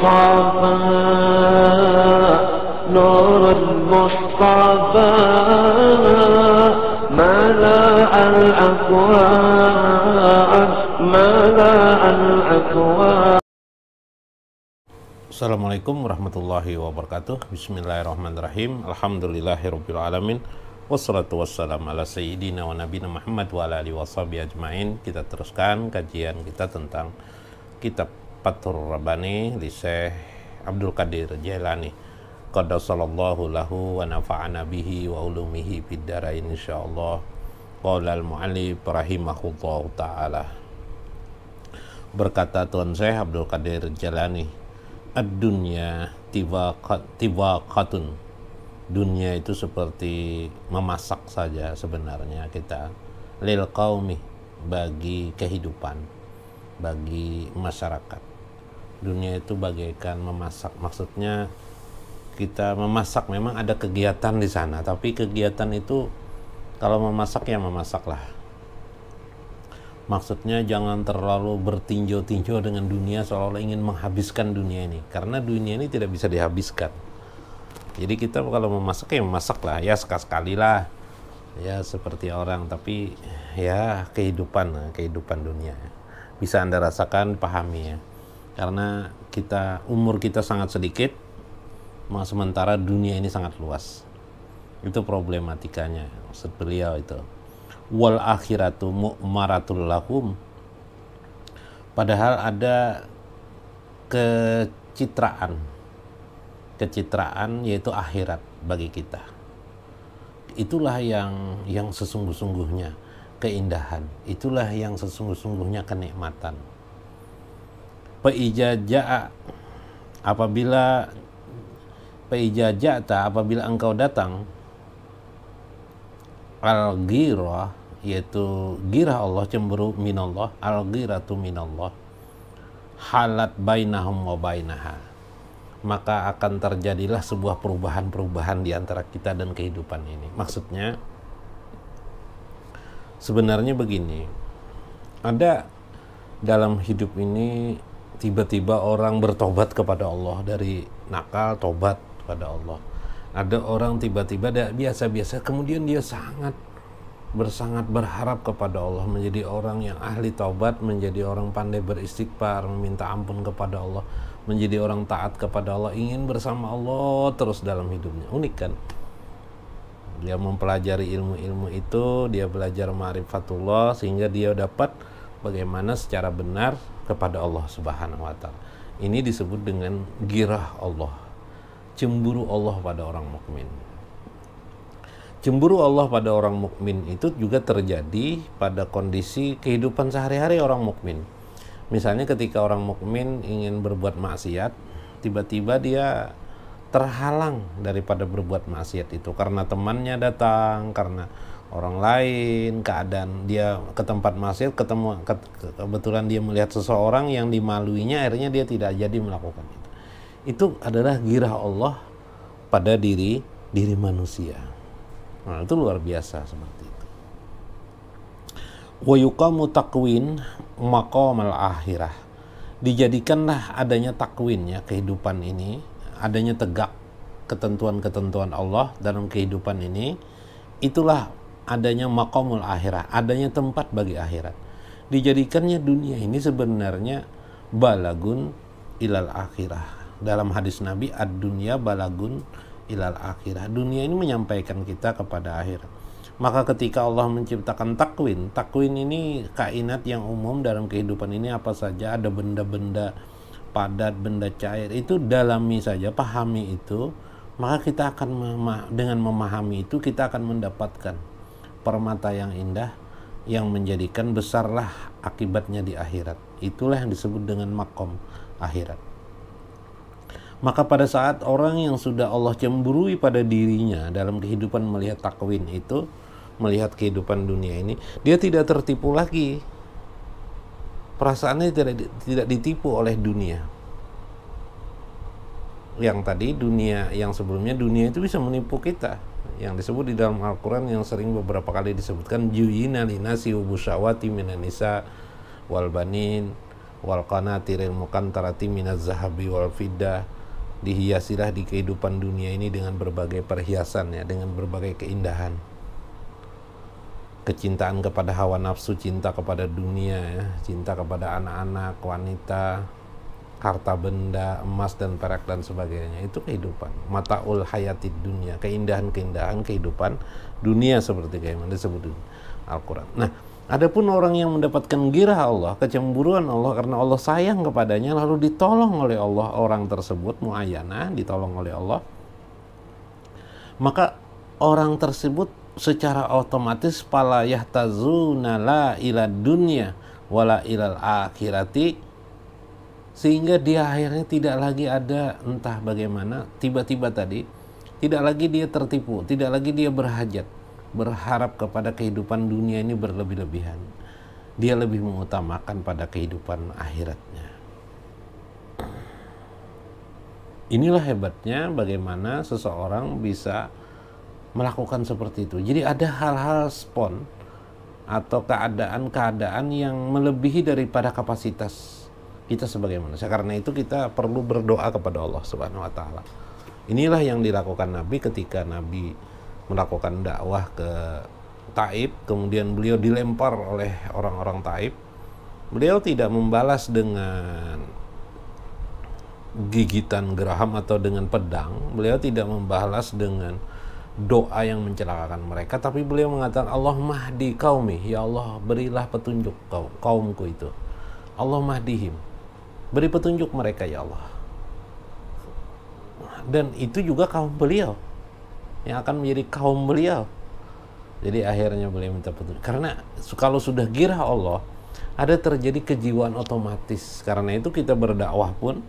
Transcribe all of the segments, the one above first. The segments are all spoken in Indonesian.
المصطفى نور المصطفى ملأ الأكواب ملأ الأكواب Assalamualaikum warahmatullahi wabarakatuh Bismillahirrahmanirrahim Alhamdulillahirrabbilalamin Wassalatu wassalamu ala sayyidina wa nabina Muhammad wa ala alihi wa ajmain Kita teruskan kajian kita tentang kitab Fathur Rabbani di Syekh Abdul Qadir Jailani sallallahu lahu wa nafa'ana bihi wa ulumihi fid darain insyaallah qala al muallif rahimahullahu taala berkata Tuan Syekh Abdul Qadir Jailani ad-dunya tiwaqatun dunia itu seperti memasak saja sebenarnya kita lil qaumi bagi kehidupan bagi masyarakat dunia itu bagaikan memasak maksudnya kita memasak memang ada kegiatan di sana tapi kegiatan itu kalau memasak ya memasaklah, maksudnya jangan terlalu bertinjau-tinjau dengan dunia seolah-olah ingin menghabiskan dunia ini karena dunia ini tidak bisa dihabiskan jadi kita kalau memasak ya memasaklah, ya sekali-sekali lah ya seperti orang tapi ya kehidupan kehidupan dunia bisa anda rasakan pahami ya karena kita umur kita sangat sedikit sementara dunia ini sangat luas itu problematikanya maksud beliau itu wal akhiratu mu'maratul lahum padahal ada kecitraan kecitraan yaitu akhirat bagi kita itulah yang yang sesungguh-sungguhnya keindahan itulah yang sesungguh-sungguhnya kenikmatan Peijajaa apabila peijajata apabila engkau datang al ghirah yaitu girah Allah cemburu minallah al ghiratu minallah halat bainahum wa bainaha maka akan terjadilah sebuah perubahan-perubahan di antara kita dan kehidupan ini maksudnya sebenarnya begini ada dalam hidup ini tiba-tiba orang bertobat kepada Allah dari nakal tobat kepada Allah ada orang tiba-tiba biasa-biasa kemudian dia sangat bersangat berharap kepada Allah menjadi orang yang ahli tobat, menjadi orang pandai beristighfar meminta ampun kepada Allah menjadi orang taat kepada Allah ingin bersama Allah terus dalam hidupnya unik kan dia mempelajari ilmu-ilmu itu dia belajar ma'rifatullah sehingga dia dapat bagaimana secara benar kepada Allah Subhanahu wa taala. Ini disebut dengan girah Allah. Cemburu Allah pada orang mukmin. Cemburu Allah pada orang mukmin itu juga terjadi pada kondisi kehidupan sehari-hari orang mukmin. Misalnya ketika orang mukmin ingin berbuat maksiat, tiba-tiba dia terhalang daripada berbuat maksiat itu karena temannya datang, karena orang lain, keadaan dia ke tempat masjid, ketemu ke, kebetulan dia melihat seseorang yang dimaluinya, akhirnya dia tidak jadi melakukan itu. Itu adalah girah Allah pada diri diri manusia. Nah, itu luar biasa seperti itu. Wa yuqamu taqwin maqamal akhirah. Dijadikanlah adanya takwin ya kehidupan ini, adanya tegak ketentuan-ketentuan Allah dalam kehidupan ini. Itulah adanya makomul akhirat, adanya tempat bagi akhirat. Dijadikannya dunia ini sebenarnya balagun ilal akhirah. Dalam hadis Nabi, ad-dunya balagun ilal akhirah. Dunia ini menyampaikan kita kepada akhirat. Maka ketika Allah menciptakan takwin, takwin ini kainat yang umum dalam kehidupan ini apa saja, ada benda-benda padat, benda cair, itu dalami saja, pahami itu, maka kita akan mema dengan memahami itu kita akan mendapatkan permata yang indah yang menjadikan besarlah akibatnya di akhirat. Itulah yang disebut dengan makom akhirat. Maka pada saat orang yang sudah Allah cemburui pada dirinya dalam kehidupan melihat takwin itu, melihat kehidupan dunia ini, dia tidak tertipu lagi. Perasaannya tidak tidak ditipu oleh dunia. Yang tadi dunia yang sebelumnya dunia itu bisa menipu kita yang disebut di dalam Al-Quran yang sering beberapa kali disebutkan yuyina linasi ubusyawati minanisa wal banin wal qanatiril mukantarati minaz zahabi wal fiddah dihiasilah di kehidupan dunia ini dengan berbagai perhiasan ya dengan berbagai keindahan kecintaan kepada hawa nafsu cinta kepada dunia ya cinta kepada anak-anak wanita harta benda, emas dan perak dan sebagainya. Itu kehidupan. Mataul hayati dunia, keindahan-keindahan kehidupan dunia seperti yang disebut Al-Qur'an. Nah, adapun orang yang mendapatkan girah Allah, kecemburuan Allah karena Allah sayang kepadanya lalu ditolong oleh Allah orang tersebut muayana, ditolong oleh Allah. Maka orang tersebut secara otomatis pala yahtazuna la ila dunya wala ilal akhirati sehingga dia akhirnya tidak lagi ada entah bagaimana tiba-tiba tadi tidak lagi dia tertipu tidak lagi dia berhajat berharap kepada kehidupan dunia ini berlebih-lebihan dia lebih mengutamakan pada kehidupan akhiratnya inilah hebatnya bagaimana seseorang bisa melakukan seperti itu jadi ada hal-hal spon atau keadaan-keadaan yang melebihi daripada kapasitas kita sebagai manusia. Karena itu kita perlu berdoa kepada Allah Subhanahu wa taala. Inilah yang dilakukan Nabi ketika Nabi melakukan dakwah ke Taib, kemudian beliau dilempar oleh orang-orang Taib. Beliau tidak membalas dengan gigitan geraham atau dengan pedang. Beliau tidak membalas dengan doa yang mencelakakan mereka, tapi beliau mengatakan Allah mahdi kaumih ya Allah berilah petunjuk kaum kaumku itu. Allah mahdihim Beri petunjuk mereka ya Allah. Dan itu juga kaum beliau yang akan menjadi kaum beliau. Jadi akhirnya beliau minta petunjuk. Karena kalau sudah girah Allah, ada terjadi kejiwaan otomatis. Karena itu kita berdakwah pun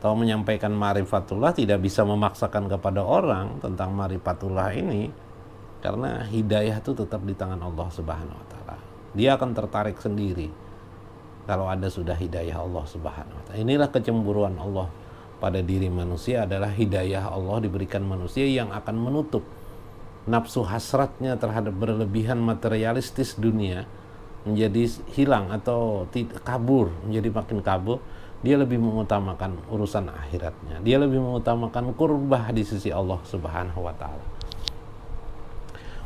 atau menyampaikan marifatullah tidak bisa memaksakan kepada orang tentang marifatullah ini karena hidayah itu tetap di tangan Allah Subhanahu wa taala. Dia akan tertarik sendiri kalau Anda sudah hidayah Allah Subhanahu wa taala. Inilah kecemburuan Allah pada diri manusia adalah hidayah Allah diberikan manusia yang akan menutup nafsu hasratnya terhadap berlebihan materialistis dunia menjadi hilang atau kabur, menjadi makin kabur. Dia lebih mengutamakan urusan akhiratnya. Dia lebih mengutamakan kurbah di sisi Allah Subhanahu wa taala.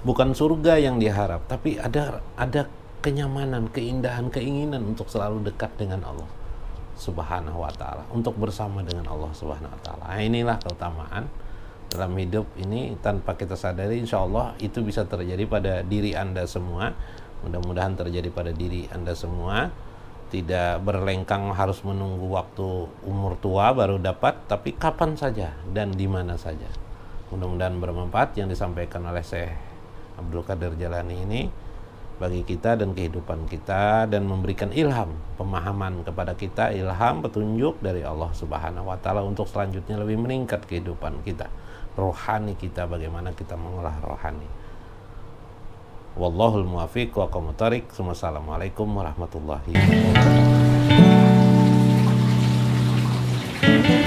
Bukan surga yang diharap, tapi ada ada kenyamanan, keindahan, keinginan untuk selalu dekat dengan Allah Subhanahu wa taala, untuk bersama dengan Allah Subhanahu wa taala. Nah, inilah keutamaan dalam hidup ini tanpa kita sadari insya Allah itu bisa terjadi pada diri Anda semua. Mudah-mudahan terjadi pada diri Anda semua. Tidak berlengkang harus menunggu waktu umur tua baru dapat, tapi kapan saja dan di mana saja. Mudah-mudahan bermanfaat yang disampaikan oleh saya Abdul Qadir Jalani ini bagi kita dan kehidupan kita dan memberikan ilham pemahaman kepada kita ilham petunjuk dari Allah Subhanahu wa taala untuk selanjutnya lebih meningkat kehidupan kita rohani kita bagaimana kita mengolah rohani wallahul muwafiq wa wassalamualaikum warahmatullahi wabarakatuh